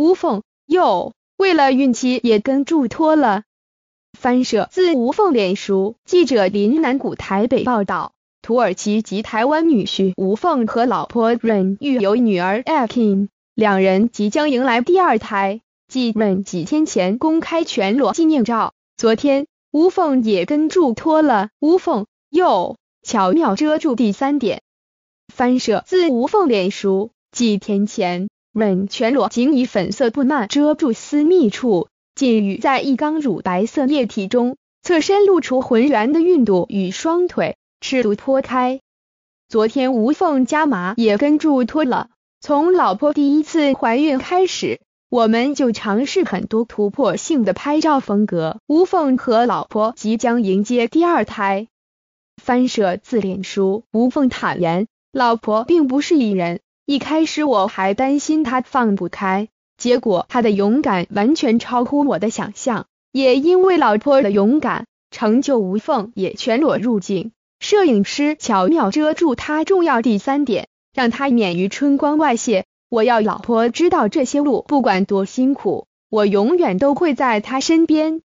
无缝又为了孕期也跟住脱了。翻摄自无缝脸书，记者林南古台北报道，土耳其及台湾女婿吴凤和老婆任玉有女儿 Akin，两人即将迎来第二胎，继润几天前公开全裸纪念照，昨天吴凤也跟住脱了，吴凤又巧妙遮住第三点。翻摄自无缝脸书，几天前。全裸，仅以粉色布幔遮住私密处，浸于在一缸乳白色液体中，侧身露出浑圆的孕肚与双腿，赤足脱开。昨天无缝加麻也跟住脱了。从老婆第一次怀孕开始，我们就尝试很多突破性的拍照风格。无缝和老婆即将迎接第二胎，翻摄自恋书。无缝坦言，老婆并不是一人。一开始我还担心他放不开，结果他的勇敢完全超乎我的想象。也因为老婆的勇敢，成就无缝也全裸入境，摄影师巧妙遮住他。重要第三点，让他免于春光外泄。我要老婆知道这些路，不管多辛苦，我永远都会在他身边。